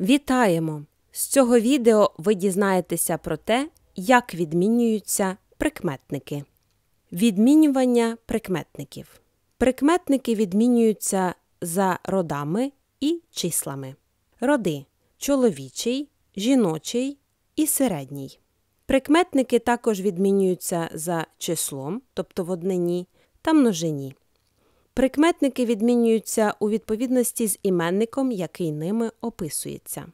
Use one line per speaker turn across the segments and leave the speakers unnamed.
Вітаємо! З цього відео ви дізнаєтеся про те, як відмінюються прикметники. Відмінювання прикметників. Прикметники відмінюються за родами і числами. Роди чоловічий, жіночий і середній. Прикметники також відмінюються за числом, тобто в однині, та множині. Прикметники відмінюються у відповідності з іменником, який ними описується.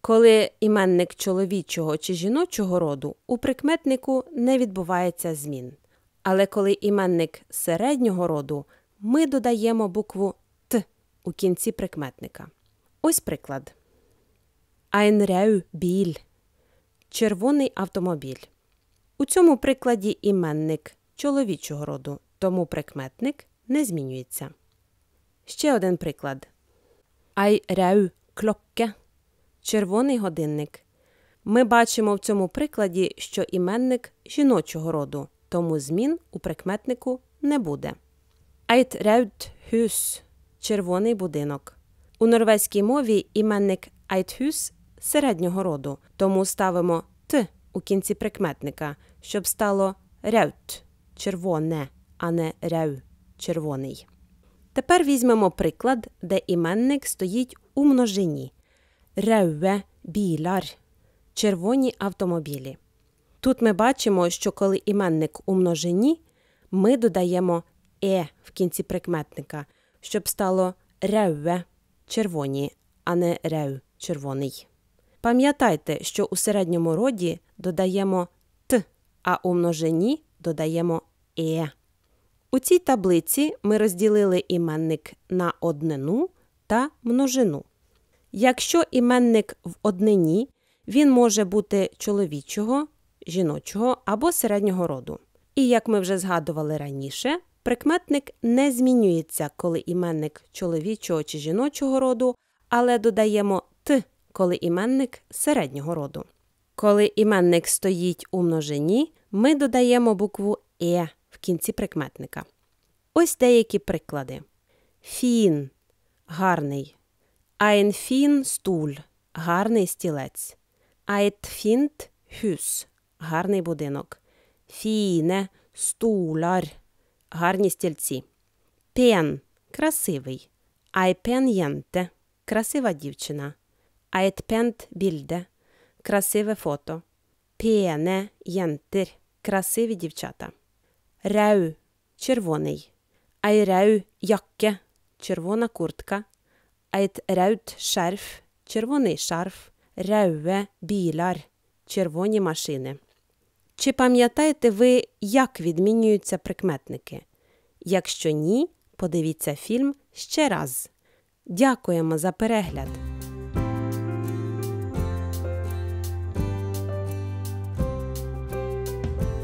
Коли іменник чоловічого чи жіночого роду у прикметнику не відбувається змін. Але коли іменник середнього роду, ми додаємо букву Т у кінці прикметника. Ось приклад. Айнрею біль. Червоний автомобіль. У цьому прикладі іменник чоловічого роду, тому прикметник не змінюється. Ще один приклад Ай ряу клокке червоний годинник. Ми бачимо в цьому прикладі, що іменник жіночого роду, тому змін у прикметнику не буде. Айт ряут хюс червоний будинок. У норвезькій мові іменник айтхюс середнього роду, тому ставимо т у кінці прикметника, щоб стало ряут червоне, а не ряу червоний. Тепер візьмемо приклад, де іменник стоїть у множині Реве білар червоні автомобілі. Тут ми бачимо, що коли іменник у множині, ми додаємо е в кінці прикметника, щоб стало реве червоні, а не рев червоний. Пам'ятайте, що у середньому роді додаємо т, а у множині додаємо е. У цій таблиці ми розділили іменник на однину та множину. Якщо іменник в однині, він може бути чоловічого, жіночого або середнього роду. І як ми вже згадували раніше, прикметник не змінюється, коли іменник чоловічого чи жіночого роду, але додаємо т, коли іменник середнього роду. Коли іменник стоїть у множині, ми додаємо букву е кінці прикметника. Ось деякі приклади. Фін гарний. Ein стуль гарний стілець. Eit хюс гарний будинок. Фіне стулар гарні стільці. Пен красивий. Айпен єнте красива дівчина. Айтпент більде красиве фото. Пене єнтир красиві дівчата. Рау червоний. Ей рау jakke червона куртка. Eit raut шарф червоний шарф. Рауе білар червоні машини. Чи пам'ятаєте ви, як відмінюються прикметники? Якщо ні, подивіться фільм ще раз. Дякуємо за перегляд!